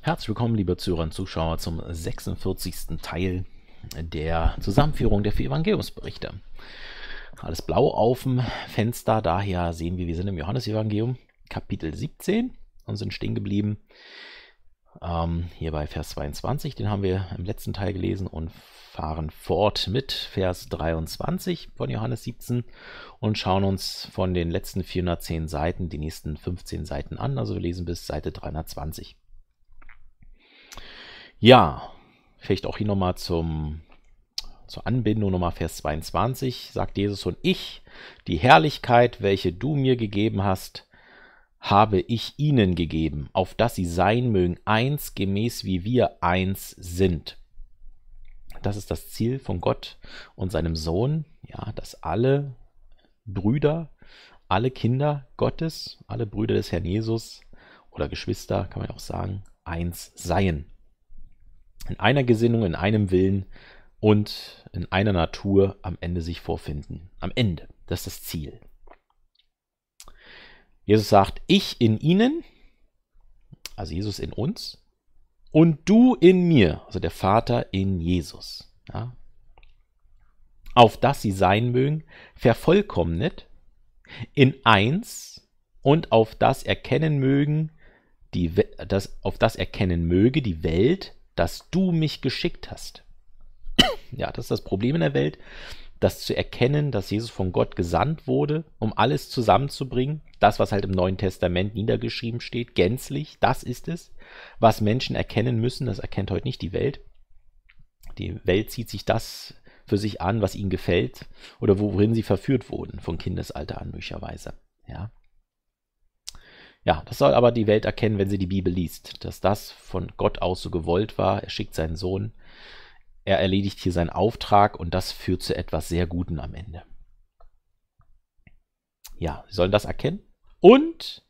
Herzlich willkommen, liebe Zuhörer und Zuschauer, zum 46. Teil der Zusammenführung der vier Evangeliumsberichte. Alles blau auf dem Fenster, daher sehen wir, wir sind im Johannesevangelium, Kapitel 17 und sind stehen geblieben. Ähm, hier bei Vers 22, den haben wir im letzten Teil gelesen und fahren fort mit Vers 23 von Johannes 17 und schauen uns von den letzten 410 Seiten die nächsten 15 Seiten an. Also wir lesen bis Seite 320. Ja, vielleicht auch hier nochmal zum, zur Anbindung nochmal Vers 22, sagt Jesus, und ich, die Herrlichkeit, welche du mir gegeben hast, habe ich ihnen gegeben, auf dass sie sein mögen, eins gemäß wie wir eins sind. Das ist das Ziel von Gott und seinem Sohn, ja, dass alle Brüder, alle Kinder Gottes, alle Brüder des Herrn Jesus oder Geschwister, kann man ja auch sagen, eins seien in einer Gesinnung, in einem Willen und in einer Natur am Ende sich vorfinden. Am Ende, das ist das Ziel. Jesus sagt, ich in ihnen, also Jesus in uns, und du in mir, also der Vater in Jesus. Ja? Auf das sie sein mögen, vervollkommnet in eins und auf das erkennen mögen, die, das, auf das erkennen möge die Welt, dass du mich geschickt hast. Ja, das ist das Problem in der Welt, das zu erkennen, dass Jesus von Gott gesandt wurde, um alles zusammenzubringen, das, was halt im Neuen Testament niedergeschrieben steht, gänzlich, das ist es, was Menschen erkennen müssen, das erkennt heute nicht die Welt. Die Welt zieht sich das für sich an, was ihnen gefällt oder worin sie verführt wurden, von Kindesalter an möglicherweise. Ja. Ja, das soll aber die Welt erkennen, wenn sie die Bibel liest, dass das von Gott aus so gewollt war. Er schickt seinen Sohn, er erledigt hier seinen Auftrag und das führt zu etwas sehr Guten am Ende. Ja, sie sollen das erkennen. Und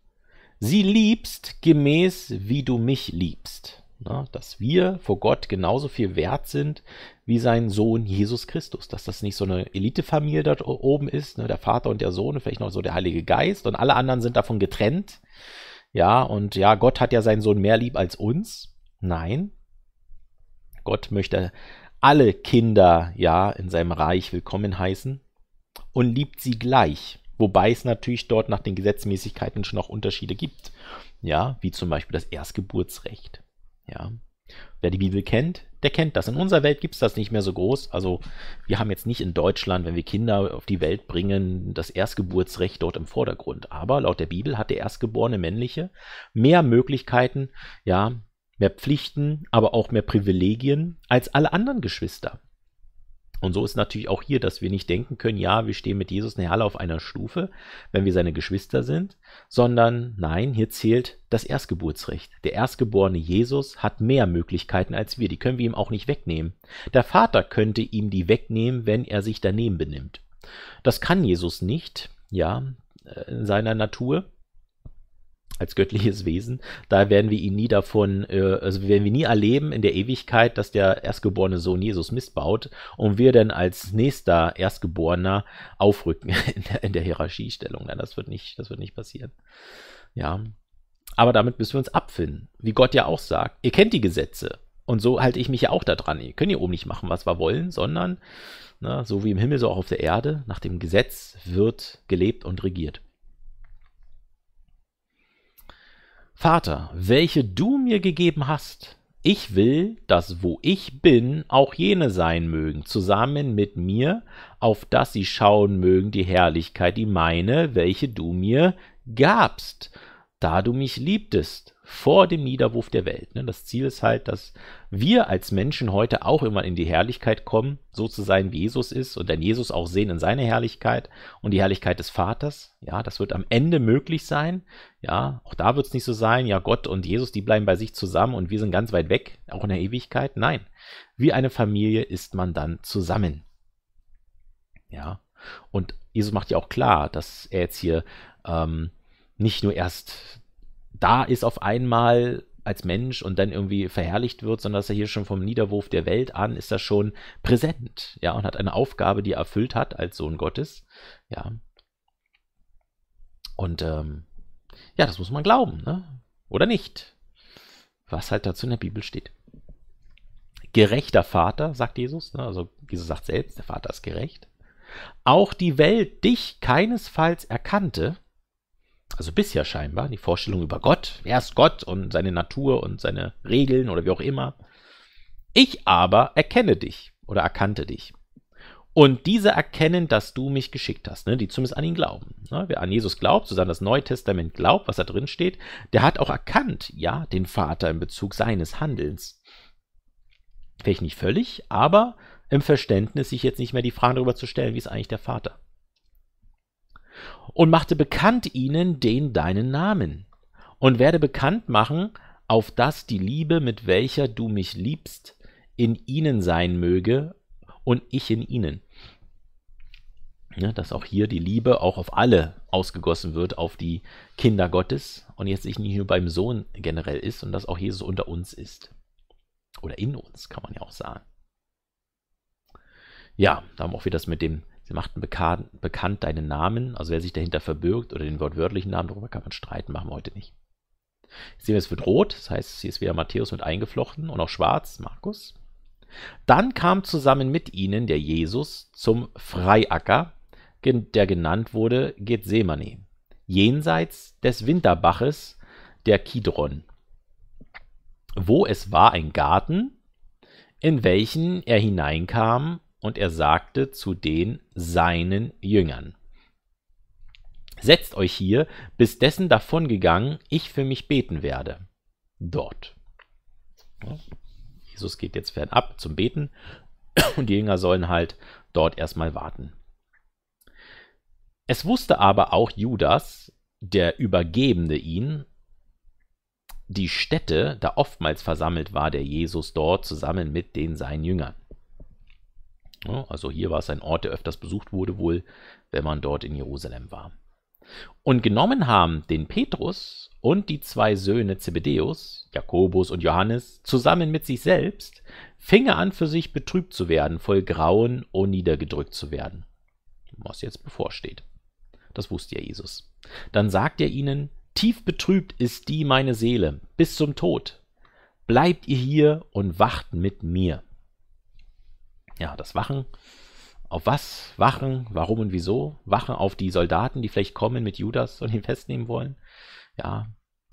sie liebst gemäß, wie du mich liebst. Na, ne, dass wir vor Gott genauso viel wert sind wie sein Sohn Jesus Christus. Dass das nicht so eine Elitefamilie dort oben ist, ne, der Vater und der Sohn vielleicht noch so der Heilige Geist und alle anderen sind davon getrennt. Ja, und ja, Gott hat ja seinen Sohn mehr lieb als uns. Nein. Gott möchte alle Kinder ja in seinem Reich willkommen heißen und liebt sie gleich. Wobei es natürlich dort nach den Gesetzmäßigkeiten schon noch Unterschiede gibt. Ja, wie zum Beispiel das Erstgeburtsrecht. Ja. Wer die Bibel kennt, der kennt das. In unserer Welt gibt es das nicht mehr so groß. Also wir haben jetzt nicht in Deutschland, wenn wir Kinder auf die Welt bringen, das Erstgeburtsrecht dort im Vordergrund. Aber laut der Bibel hat der erstgeborene Männliche mehr Möglichkeiten, ja, mehr Pflichten, aber auch mehr Privilegien als alle anderen Geschwister. Und so ist natürlich auch hier, dass wir nicht denken können, ja, wir stehen mit Jesus in der Halle auf einer Stufe, wenn wir seine Geschwister sind, sondern nein, hier zählt das Erstgeburtsrecht. Der erstgeborene Jesus hat mehr Möglichkeiten als wir, die können wir ihm auch nicht wegnehmen. Der Vater könnte ihm die wegnehmen, wenn er sich daneben benimmt. Das kann Jesus nicht, ja, äh, in seiner Natur als göttliches Wesen. Da werden wir ihn nie davon, äh, also werden wir nie erleben in der Ewigkeit, dass der erstgeborene Sohn Jesus Mist baut und wir dann als nächster Erstgeborener aufrücken in der, in der Hierarchiestellung. Nein, das wird nicht, das wird nicht passieren. Ja. Aber damit müssen wir uns abfinden. Wie Gott ja auch sagt, ihr kennt die Gesetze. Und so halte ich mich ja auch daran. Ihr könnt hier oben nicht machen, was wir wollen, sondern, na, ne, so wie im Himmel, so auch auf der Erde, nach dem Gesetz wird gelebt und regiert. Vater, welche du mir gegeben hast, ich will, dass wo ich bin, auch jene sein mögen, zusammen mit mir, auf dass sie schauen mögen die Herrlichkeit, die meine, welche du mir gabst, da du mich liebtest vor dem Niederwurf der Welt. Ne? Das Ziel ist halt, dass wir als Menschen heute auch immer in die Herrlichkeit kommen, so zu sein, wie Jesus ist und dann Jesus auch sehen in seine Herrlichkeit und die Herrlichkeit des Vaters. Ja, das wird am Ende möglich sein. Ja, auch da wird es nicht so sein, ja, Gott und Jesus, die bleiben bei sich zusammen und wir sind ganz weit weg, auch in der Ewigkeit. Nein, wie eine Familie ist man dann zusammen. Ja, und Jesus macht ja auch klar, dass er jetzt hier ähm, nicht nur erst da ist auf einmal als Mensch und dann irgendwie verherrlicht wird, sondern dass er hier schon vom Niederwurf der Welt an ist das schon präsent, ja, und hat eine Aufgabe, die er erfüllt hat als Sohn Gottes, ja. Und ähm, ja, das muss man glauben, ne? Oder nicht? Was halt dazu in der Bibel steht. Gerechter Vater, sagt Jesus, ne? also Jesus sagt selbst, der Vater ist gerecht. Auch die Welt dich keinesfalls erkannte, also bisher scheinbar, die Vorstellung über Gott, wer ist Gott und seine Natur und seine Regeln oder wie auch immer. Ich aber erkenne dich oder erkannte dich. Und diese erkennen, dass du mich geschickt hast, ne? die zumindest an ihn glauben. Ne? Wer an Jesus glaubt, sozusagen das Neue Testament glaubt, was da drin steht, der hat auch erkannt, ja, den Vater in Bezug seines Handelns. Vielleicht nicht völlig, aber im Verständnis, sich jetzt nicht mehr die Frage darüber zu stellen, wie ist eigentlich der Vater und machte bekannt ihnen den deinen Namen und werde bekannt machen, auf dass die Liebe, mit welcher du mich liebst, in ihnen sein möge und ich in ihnen. Ja, ne, dass auch hier die Liebe auch auf alle ausgegossen wird, auf die Kinder Gottes und jetzt nicht nur beim Sohn generell ist und dass auch Jesus unter uns ist. Oder in uns, kann man ja auch sagen. Ja, da haben wir auch wieder das mit dem Sie machten bekan bekannt deinen Namen, also wer sich dahinter verbirgt oder den wortwörtlichen Namen, darüber kann man streiten, machen wir heute nicht. Jetzt sehen wir, es wird rot, das heißt, hier ist wieder Matthäus mit eingeflochten und auch schwarz, Markus. Dann kam zusammen mit ihnen der Jesus zum Freiacker, der genannt wurde Gethsemane, jenseits des Winterbaches der Kidron, wo es war ein Garten, in welchen er hineinkam und er sagte zu den seinen Jüngern: Setzt euch hier, bis dessen davongegangen ich für mich beten werde. Dort. Jesus geht jetzt fernab zum Beten und die Jünger sollen halt dort erstmal warten. Es wusste aber auch Judas, der Übergebende ihn, die Stätte, da oftmals versammelt war der Jesus dort zusammen mit den seinen Jüngern. Also hier war es ein Ort, der öfters besucht wurde, wohl, wenn man dort in Jerusalem war. Und genommen haben den Petrus und die zwei Söhne Zebedeus, Jakobus und Johannes, zusammen mit sich selbst, fing er an, für sich betrübt zu werden, voll Grauen und niedergedrückt zu werden. Was jetzt bevorsteht. Das wusste ja Jesus. Dann sagt er ihnen: Tief betrübt ist die meine Seele, bis zum Tod. Bleibt ihr hier und wacht mit mir ja, das Wachen. Auf was? Wachen? Warum und wieso? Wachen auf die Soldaten, die vielleicht kommen mit Judas und ihn festnehmen wollen? Ja,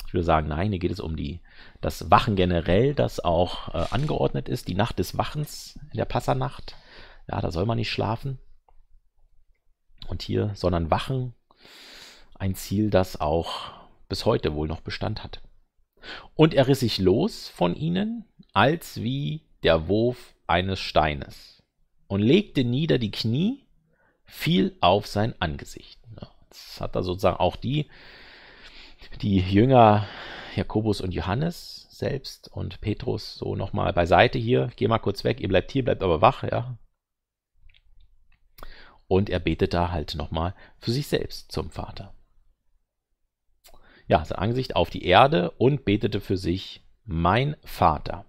ich würde sagen, nein, hier geht es um die, das Wachen generell, das auch äh, angeordnet ist, die Nacht des Wachens in der Passanacht. Ja, da soll man nicht schlafen. Und hier, sondern Wachen, ein Ziel, das auch bis heute wohl noch Bestand hat. Und er riss sich los von ihnen, als wie der Wurf eines Steines und legte nieder die Knie, fiel auf sein Angesicht. Das hat er sozusagen auch die, die Jünger Jakobus und Johannes selbst und Petrus so nochmal beiseite hier. Geh mal kurz weg, ihr bleibt hier, bleibt aber wach, ja. Und er betet da halt nochmal für sich selbst zum Vater. Ja, sein Angesicht auf die Erde und betete für sich, mein Vater.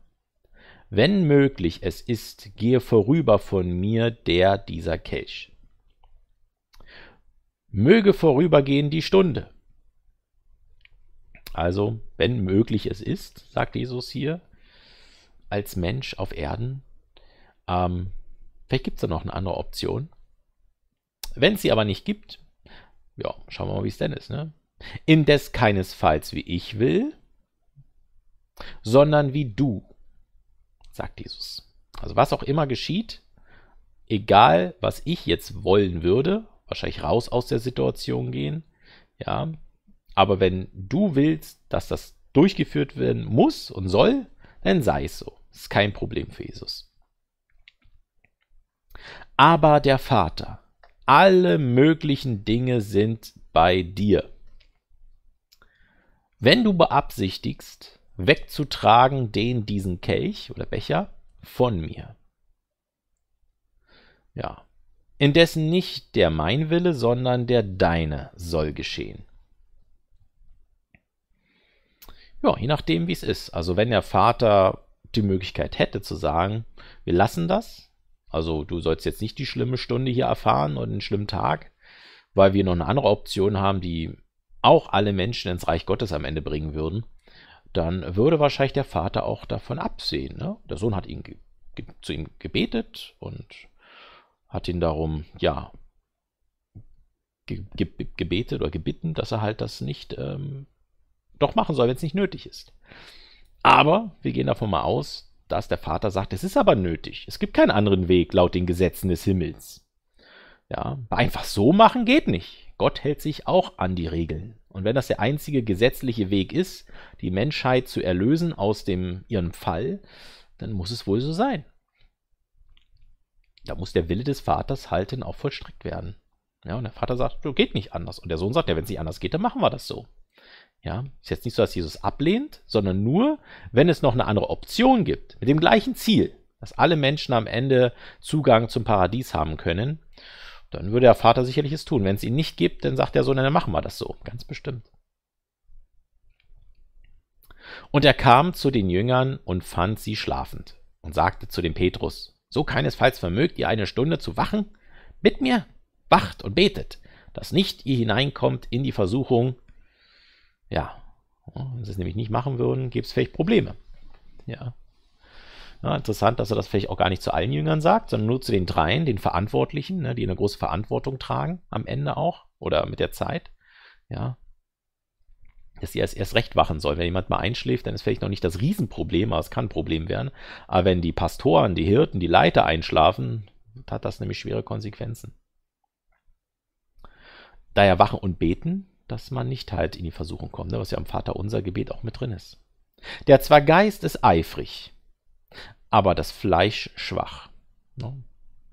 Wenn möglich es ist, gehe vorüber von mir der dieser Kelch. Möge vorübergehen die Stunde. Also, wenn möglich es ist, sagt Jesus hier, als Mensch auf Erden. Ähm, vielleicht gibt es da noch eine andere Option. Wenn es sie aber nicht gibt, ja, schauen wir mal, wie es denn ist. Ne? Indes keinesfalls wie ich will, sondern wie du sagt Jesus. Also was auch immer geschieht, egal was ich jetzt wollen würde, wahrscheinlich raus aus der Situation gehen, ja, aber wenn du willst, dass das durchgeführt werden muss und soll, dann sei es so. Das ist kein Problem für Jesus. Aber der Vater, alle möglichen Dinge sind bei dir. Wenn du beabsichtigst, wegzutragen den diesen Kelch oder Becher von mir. Ja. Indessen nicht der mein Wille, sondern der deine soll geschehen. Ja, je nachdem, wie es ist. Also wenn der Vater die Möglichkeit hätte zu sagen, wir lassen das, also du sollst jetzt nicht die schlimme Stunde hier erfahren und einen schlimmen Tag, weil wir noch eine andere Option haben, die auch alle Menschen ins Reich Gottes am Ende bringen würden, dann würde wahrscheinlich der Vater auch davon absehen. Ne? Der Sohn hat ihn zu ihm gebetet und hat ihn darum, ja, ge ge gebetet oder gebitten, dass er halt das nicht ähm, doch machen soll, wenn es nicht nötig ist. Aber wir gehen davon mal aus, dass der Vater sagt, es ist aber nötig. Es gibt keinen anderen Weg laut den Gesetzen des Himmels. Ja, einfach so machen geht nicht. Gott hält sich auch an die Regeln. Und wenn das der einzige gesetzliche Weg ist, die Menschheit zu erlösen aus dem, ihrem Fall, dann muss es wohl so sein. Da muss der Wille des Vaters halt dann auch vollstreckt werden. Ja, und der Vater sagt, so geht nicht anders. Und der Sohn sagt, ja, wenn es nicht anders geht, dann machen wir das so. Ja, ist jetzt nicht so, dass Jesus ablehnt, sondern nur, wenn es noch eine andere Option gibt, mit dem gleichen Ziel, dass alle Menschen am Ende Zugang zum Paradies haben können, dann würde der Vater sicherlich es tun. Wenn es ihn nicht gibt, dann sagt der Sohn, dann machen wir das so. Ganz bestimmt. Und er kam zu den Jüngern und fand sie schlafend und sagte zu dem Petrus, so keinesfalls vermögt ihr eine Stunde zu wachen? Mit mir? Wacht und betet, dass nicht ihr hineinkommt in die Versuchung. Ja, wenn sie es nämlich nicht machen würden, gäbe es vielleicht Probleme. Ja, ja, interessant, dass er das vielleicht auch gar nicht zu allen Jüngern sagt, sondern nur zu den dreien, den Verantwortlichen, ne, die eine große Verantwortung tragen am Ende auch oder mit der Zeit. Ja, dass sie erst, erst recht wachen sollen. Wenn jemand mal einschläft, dann ist vielleicht noch nicht das Riesenproblem, aber es kann ein Problem werden. Aber wenn die Pastoren, die Hirten, die Leiter einschlafen, hat das nämlich schwere Konsequenzen. Daher wachen und beten, dass man nicht halt in die Versuchung kommt, ne, was ja am Vater unser Gebet auch mit drin ist. Der zwar Geist ist eifrig, aber das Fleisch schwach. Ne?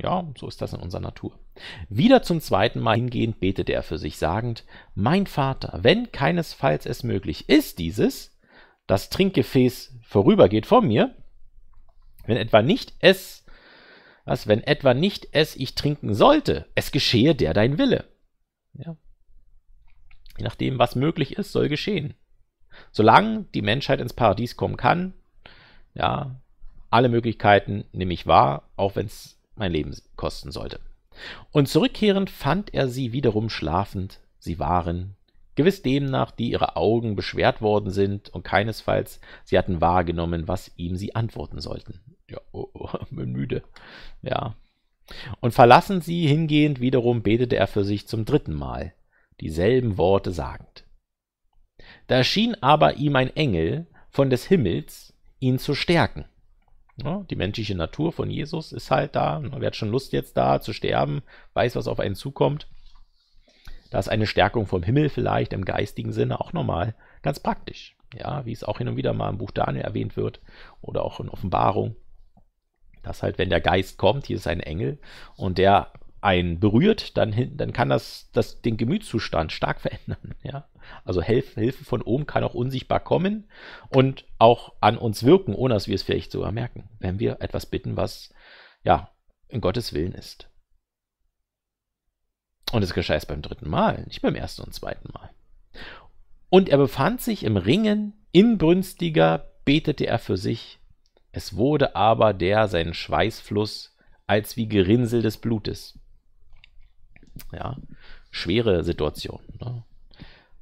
Ja, so ist das in unserer Natur. Wieder zum zweiten Mal hingehend betete er für sich, sagend, Mein Vater, wenn keinesfalls es möglich ist, dieses, das Trinkgefäß vorübergeht von mir, wenn etwa nicht es, was, wenn etwa nicht es ich trinken sollte, es geschehe der dein Wille. Ja. Je nachdem, was möglich ist, soll geschehen. Solange die Menschheit ins Paradies kommen kann, ja, alle Möglichkeiten nehme ich wahr, auch wenn es mein Leben kosten sollte. Und zurückkehrend fand er sie wiederum schlafend, sie waren gewiss demnach, die ihre Augen beschwert worden sind und keinesfalls sie hatten wahrgenommen, was ihm sie antworten sollten. Ja, oh, oh, bin müde. Ja. Und verlassen sie hingehend wiederum betete er für sich zum dritten Mal, dieselben Worte sagend. Da erschien aber ihm ein Engel von des Himmels, ihn zu stärken Ne? Die menschliche Natur von Jesus ist halt da. Wer hat schon Lust jetzt da zu sterben, weiß, was auf einen zukommt. Da ist eine Stärkung vom Himmel vielleicht im geistigen Sinne auch nochmal ganz praktisch. Ja, wie es auch hin und wieder mal im Buch Daniel erwähnt wird oder auch in Offenbarung dass halt, wenn der Geist kommt, hier ist ein Engel und der einen berührt, dann, dann kann das, das den Gemütszustand stark verändern. Ja? Also Hilfe, Hilfe von oben kann auch unsichtbar kommen und auch an uns wirken, ohne dass wir es vielleicht sogar merken, wenn wir etwas bitten, was ja in Gottes Willen ist. Und es geschah es beim dritten Mal, nicht beim ersten und zweiten Mal. Und er befand sich im Ringen, inbrünstiger betete er für sich. Es wurde aber der seinen Schweißfluss als wie Gerinsel des Blutes. Ja, schwere Situation. Ne?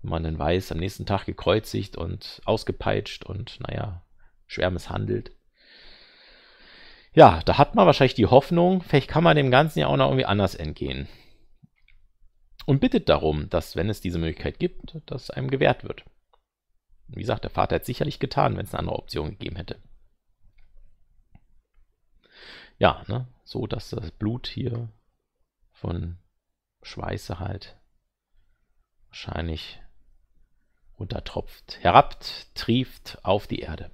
Wenn man dann weiß, am nächsten Tag gekreuzigt und ausgepeitscht und naja, schwer misshandelt. Ja, da hat man wahrscheinlich die Hoffnung, vielleicht kann man dem Ganzen ja auch noch irgendwie anders entgehen. Und bittet darum, dass, wenn es diese Möglichkeit gibt, dass einem gewährt wird. Wie gesagt, der Vater hätte sicherlich getan, wenn es eine andere Option gegeben hätte. Ja, ne? so dass das Blut hier von Schweiße halt wahrscheinlich untertropft, herabbt, trieft auf die Erde.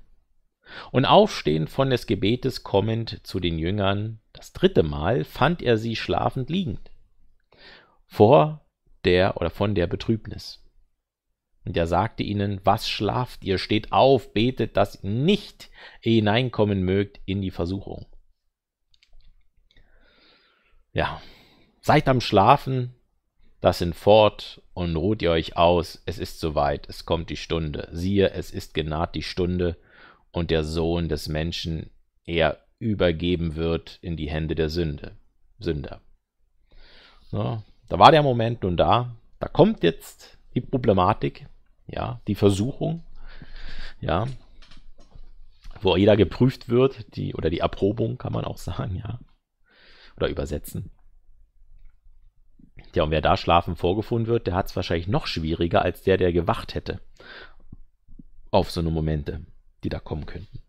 Und aufstehend von des Gebetes kommend zu den Jüngern, das dritte Mal fand er sie schlafend liegend vor der oder von der Betrübnis. Und er sagte ihnen, was schlaft ihr, steht auf, betet, dass ihr nicht hineinkommen mögt in die Versuchung. Ja, Seid am Schlafen, das sind fort und ruht ihr euch aus, es ist soweit, es kommt die Stunde. Siehe, es ist genaht die Stunde und der Sohn des Menschen, er übergeben wird in die Hände der Sünde, Sünder. Ja, da war der Moment nun da, da kommt jetzt die Problematik, ja, die Versuchung, ja, wo jeder geprüft wird, die oder die Erprobung kann man auch sagen, ja, oder übersetzen. Tja, und wer da schlafen vorgefunden wird, der hat es wahrscheinlich noch schwieriger als der, der gewacht hätte. Auf so eine Momente, die da kommen könnten.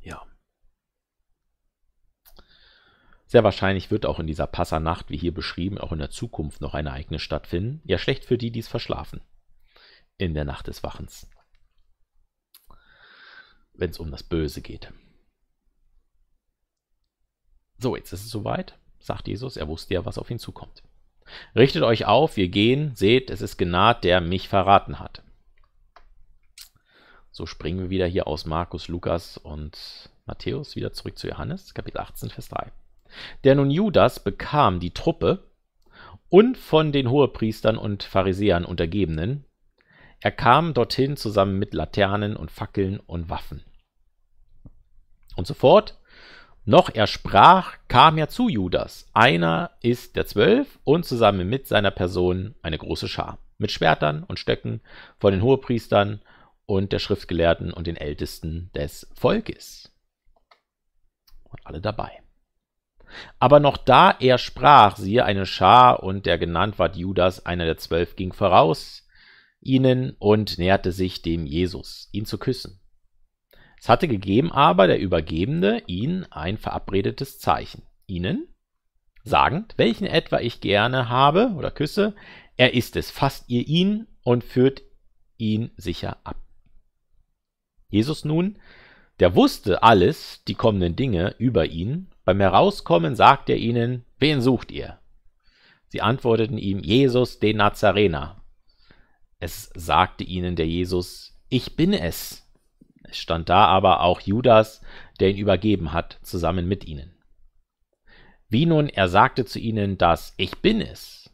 Ja. Sehr wahrscheinlich wird auch in dieser Passanacht, wie hier beschrieben, auch in der Zukunft noch ein Ereignis stattfinden. Ja, schlecht für die, die es verschlafen. In der Nacht des Wachens. Wenn es um das Böse geht. So, jetzt ist es soweit, sagt Jesus, er wusste ja, was auf ihn zukommt. Richtet euch auf, wir gehen, seht, es ist genaht, der mich verraten hat. So springen wir wieder hier aus Markus, Lukas und Matthäus wieder zurück zu Johannes, Kapitel 18, Vers 3. Der nun Judas bekam die Truppe und von den Hohepriestern und Pharisäern Untergebenen. Er kam dorthin zusammen mit Laternen und Fackeln und Waffen. Und sofort noch er sprach, kam er zu Judas. Einer ist der Zwölf und zusammen mit seiner Person eine große Schar. Mit Schwertern und Stöcken von den Hohepriestern und der Schriftgelehrten und den Ältesten des Volkes. Und alle dabei. Aber noch da er sprach, siehe eine Schar, und der genannt ward Judas, einer der Zwölf, ging voraus ihnen und näherte sich dem Jesus, ihn zu küssen. Es hatte gegeben aber der Übergebende ihnen ein verabredetes Zeichen, ihnen, sagend, welchen etwa ich gerne habe oder küsse, er ist es, fasst ihr ihn und führt ihn sicher ab. Jesus nun, der wusste alles, die kommenden Dinge über ihn, beim Herauskommen sagt er ihnen, wen sucht ihr? Sie antworteten ihm, Jesus den Nazarener. Es sagte ihnen der Jesus, ich bin es stand da aber auch Judas, der ihn übergeben hat, zusammen mit ihnen. Wie nun er sagte zu ihnen, dass ich bin es,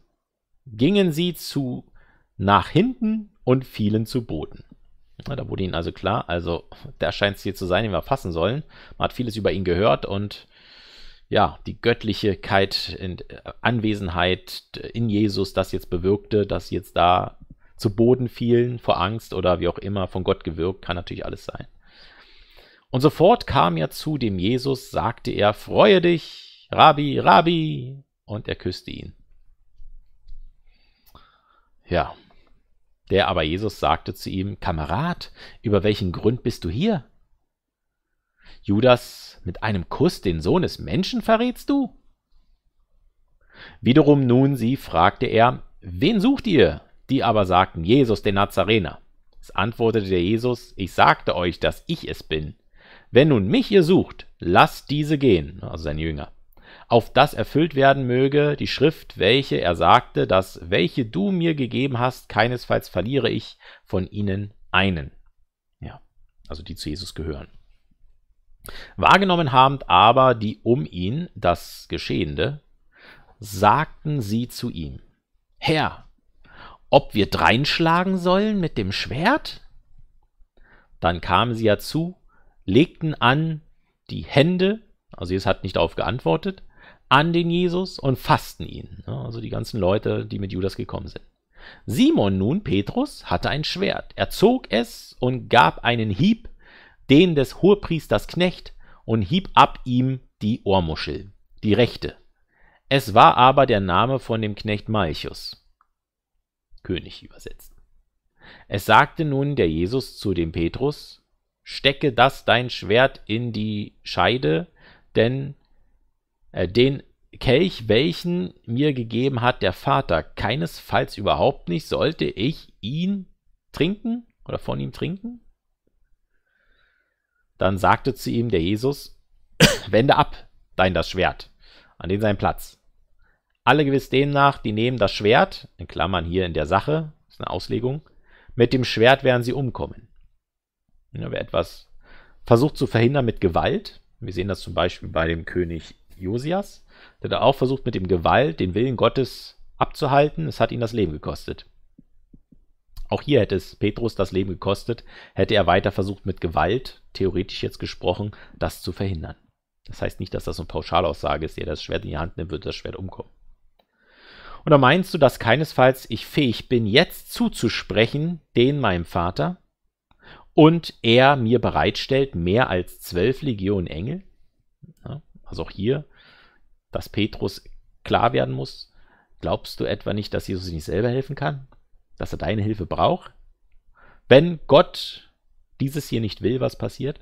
gingen sie zu nach hinten und fielen zu Boden. Da wurde ihnen also klar, also der scheint es hier zu sein, den wir fassen sollen. Man hat vieles über ihn gehört und ja, die Göttlichkeit, äh, Anwesenheit in Jesus, das jetzt bewirkte, dass jetzt da zu Boden fielen, vor Angst oder wie auch immer, von Gott gewirkt, kann natürlich alles sein. Und sofort kam er zu dem Jesus, sagte er, Freue dich, Rabbi, Rabbi, und er küsste ihn. Ja, der aber Jesus sagte zu ihm, Kamerad, über welchen Grund bist du hier? Judas, mit einem Kuss den Sohn des Menschen verrätst du? Wiederum nun sie fragte er, Wen sucht ihr? Die aber sagten, Jesus den Nazarener. Es antwortete der Jesus, ich sagte euch, dass ich es bin. Wenn nun mich ihr sucht, lasst diese gehen, also sein Jünger, auf das erfüllt werden möge die Schrift, welche er sagte, dass welche du mir gegeben hast, keinesfalls verliere ich von ihnen einen. Ja, also die zu Jesus gehören. Wahrgenommen habend aber die um ihn das Geschehende, sagten sie zu ihm, Herr, ob wir dreinschlagen sollen mit dem Schwert? Dann kamen sie ja zu, legten an die Hände, also Jesus hat nicht darauf geantwortet, an den Jesus und fassten ihn. Ne? Also die ganzen Leute, die mit Judas gekommen sind. Simon nun, Petrus, hatte ein Schwert. Er zog es und gab einen Hieb, den des Hohepriesters Knecht, und hieb ab ihm die Ohrmuschel, die rechte. Es war aber der Name von dem Knecht Malchus. König übersetzen. Es sagte nun der Jesus zu dem Petrus: Stecke das dein Schwert in die Scheide, denn äh, den Kelch, welchen mir gegeben hat der Vater, keinesfalls überhaupt nicht, sollte ich ihn trinken oder von ihm trinken? Dann sagte zu ihm der Jesus: Wende ab, dein das Schwert, an den seinen Platz alle gewiss demnach, die nehmen das Schwert in Klammern (hier in der Sache, ist eine Auslegung), mit dem Schwert werden sie umkommen. Wer etwas versucht zu verhindern mit Gewalt wir sehen das zum Beispiel bei dem König Josias, der da auch versucht, mit dem Gewalt den Willen Gottes abzuhalten. Es hat ihn das Leben gekostet. Auch hier hätte es Petrus das Leben gekostet, hätte er weiter versucht, mit Gewalt, theoretisch jetzt gesprochen, das zu verhindern. Das heißt nicht, dass das eine Pauschalaussage ist, der das Schwert in die Hand nimmt, wird das Schwert umkommen. Oder meinst du, dass keinesfalls ich fähig bin, jetzt zuzusprechen, den meinem Vater, und er mir bereitstellt mehr als zwölf Legionen Engel? Ja, also auch hier, dass Petrus klar werden muss, glaubst du etwa nicht, dass Jesus nicht selber helfen kann? Dass er deine Hilfe braucht? Wenn Gott dieses hier nicht will, was passiert?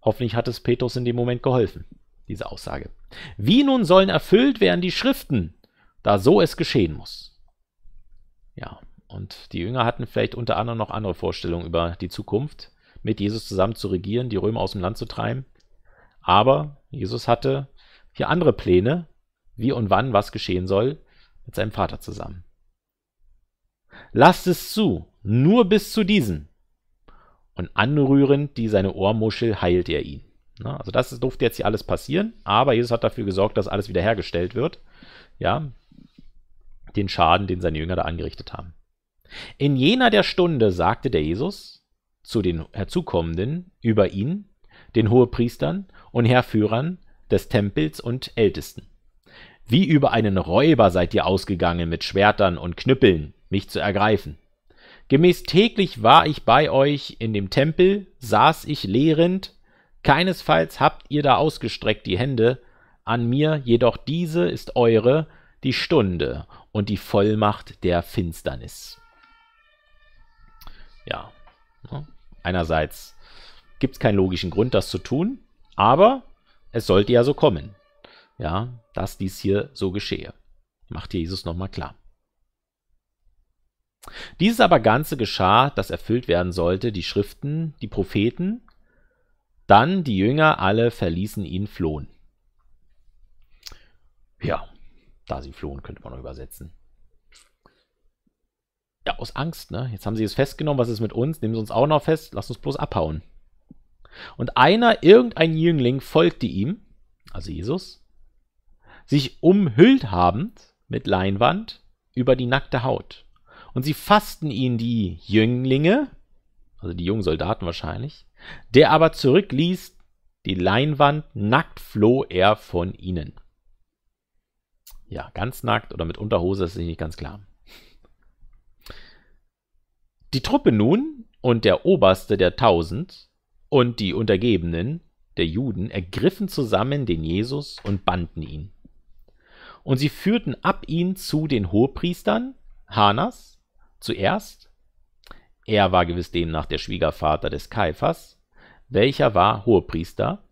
Hoffentlich hat es Petrus in dem Moment geholfen, diese Aussage. Wie nun sollen erfüllt werden die Schriften, da so es geschehen muss. Ja, und die Jünger hatten vielleicht unter anderem noch andere Vorstellungen über die Zukunft, mit Jesus zusammen zu regieren, die Römer aus dem Land zu treiben. Aber Jesus hatte hier andere Pläne, wie und wann was geschehen soll, mit seinem Vater zusammen. Lasst es zu, nur bis zu diesen. Und anrührend die seine Ohrmuschel heilt er ihn. Also das durfte jetzt hier alles passieren, aber Jesus hat dafür gesorgt, dass alles wiederhergestellt wird. Ja, den Schaden, den seine Jünger da angerichtet haben. In jener der Stunde sagte der Jesus zu den Herzukommenden über ihn, den Hohepriestern und Herrführern des Tempels und Ältesten. Wie über einen Räuber seid ihr ausgegangen mit Schwertern und Knüppeln, mich zu ergreifen. Gemäß täglich war ich bei euch in dem Tempel, saß ich lehrend, keinesfalls habt ihr da ausgestreckt die Hände, an mir jedoch diese ist eure, die Stunde und die Vollmacht der Finsternis. Ja, ne? einerseits gibt es keinen logischen Grund, das zu tun, aber es sollte ja so kommen, ja, dass dies hier so geschehe. Macht Jesus nochmal klar. Dieses aber Ganze geschah, dass erfüllt werden sollte, die Schriften, die Propheten, dann die Jünger alle verließen ihn, flohen. Ja, da sie flohen, könnte man noch übersetzen. Ja, aus Angst, ne? Jetzt haben sie es festgenommen. Was ist mit uns? Nehmen sie uns auch noch fest. Lass uns bloß abhauen. Und einer, irgendein Jüngling, folgte ihm, also Jesus, sich umhüllt habend mit Leinwand über die nackte Haut. Und sie fassten ihn die Jünglinge, also die jungen Soldaten wahrscheinlich, der aber zurückließ die Leinwand, nackt floh er von ihnen ja, ganz nackt oder mit Unterhose, das ist nicht ganz klar. Die Truppe nun und der Oberste der Tausend und die Untergebenen der Juden ergriffen zusammen den Jesus und banden ihn. Und sie führten ab ihn zu den Hohepriestern, Hanas, zuerst. Er war gewiss demnach der Schwiegervater des Kaiphas, welcher war Hohepriester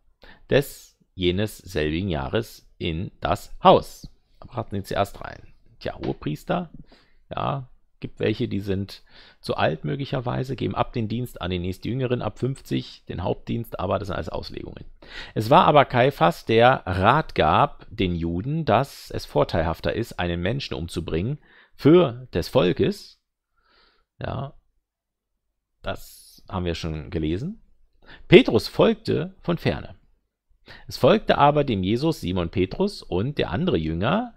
des jenes selbigen Jahres in das Haus raten Sie zuerst rein. Tja, Hohepriester, ja, gibt welche, die sind zu alt möglicherweise, geben ab den Dienst an den nächstjüngeren ab 50, den Hauptdienst, aber das sind alles Auslegungen. Es war aber Kaiphas, der Rat gab den Juden, dass es vorteilhafter ist, einen Menschen umzubringen für des Volkes. Ja, das haben wir schon gelesen. Petrus folgte von ferne. Es folgte aber dem Jesus Simon Petrus und der andere Jünger,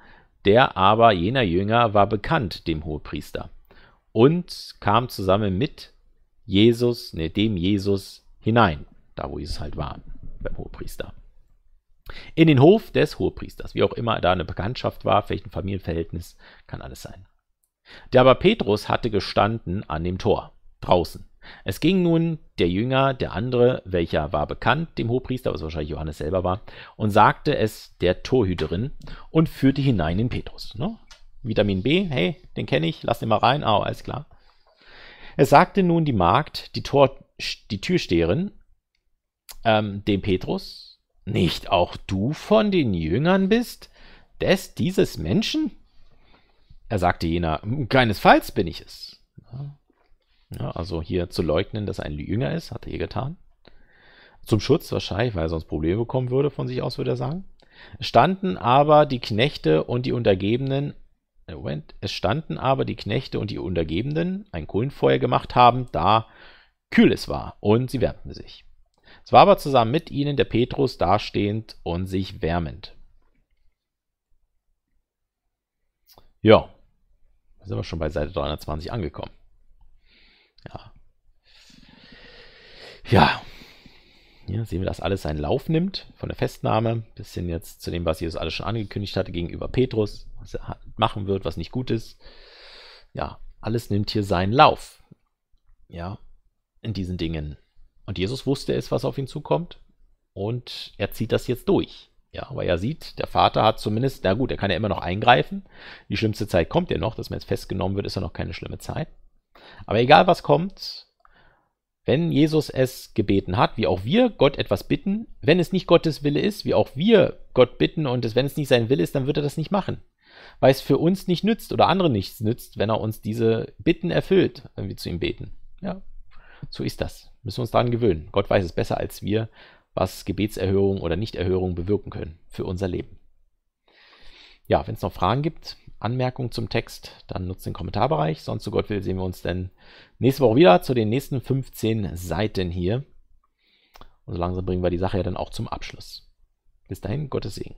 der aber, jener Jünger, war bekannt dem Hohepriester und kam zusammen mit Jesus, ne, dem Jesus hinein, da wo Jesus halt war, beim Hohepriester. In den Hof des Hohepriesters, wie auch immer da eine Bekanntschaft war, vielleicht ein Familienverhältnis, kann alles sein. Der aber Petrus hatte gestanden an dem Tor, draußen, es ging nun der Jünger, der andere, welcher war bekannt dem Hochpriester, was wahrscheinlich Johannes selber war, und sagte es der Torhüterin und führte hinein in Petrus. Ne? Vitamin B, hey, den kenne ich, lass den mal rein, ah, oh, alles klar. Es sagte nun die Magd, die, Tor, die Türsteherin, ähm, dem Petrus, nicht auch du von den Jüngern bist, des dieses Menschen? Er sagte jener, keinesfalls bin ich es. Ja, also hier zu leugnen, dass ein Jünger ist, hat er hier getan. Zum Schutz wahrscheinlich, weil er sonst Probleme bekommen würde von sich aus, würde er sagen. Standen aber die Knechte und die Untergebenen, äh, Moment, es standen aber die Knechte und die Untergebenen, ein Kohlenfeuer gemacht haben, da kühl es war, und sie wärmten sich. Es war aber zusammen mit ihnen der Petrus dastehend und sich wärmend. Ja, sind wir schon bei Seite 320 angekommen. Ja. Ja. Hier sehen wir, dass alles seinen Lauf nimmt, von der Festnahme bis hin jetzt zu dem, was Jesus alles schon angekündigt hatte gegenüber Petrus, was er machen wird, was nicht gut ist. Ja, alles nimmt hier seinen Lauf. Ja, in diesen Dingen. Und Jesus wusste es, was auf ihn zukommt. Und er zieht das jetzt durch. Ja, weil er sieht, der Vater hat zumindest, na gut, er kann ja immer noch eingreifen. Die schlimmste Zeit kommt ja noch, dass man jetzt festgenommen wird, ist ja noch keine schlimme Zeit. Aber egal was kommt, wenn Jesus es gebeten hat, wie auch wir Gott etwas bitten, wenn es nicht Gottes Wille ist, wie auch wir Gott bitten und es, wenn es nicht sein Wille ist, dann wird er das nicht machen. Weil es für uns nicht nützt oder andere nichts nützt, wenn er uns diese Bitten erfüllt, wenn wir zu ihm beten. Ja, so ist das. Müssen wir uns daran gewöhnen. Gott weiß es besser als wir, was Gebetserhörung oder Nichterhörung bewirken können für unser Leben. Ja, wenn es noch Fragen gibt, Anmerkungen zum Text, dann nutzt den Kommentarbereich. Sonst, so Gott will, sehen wir uns dann nächste Woche wieder zu den nächsten 15 Seiten hier. Und so langsam bringen wir die Sache ja dann auch zum Abschluss. Bis dahin, Gottes Segen.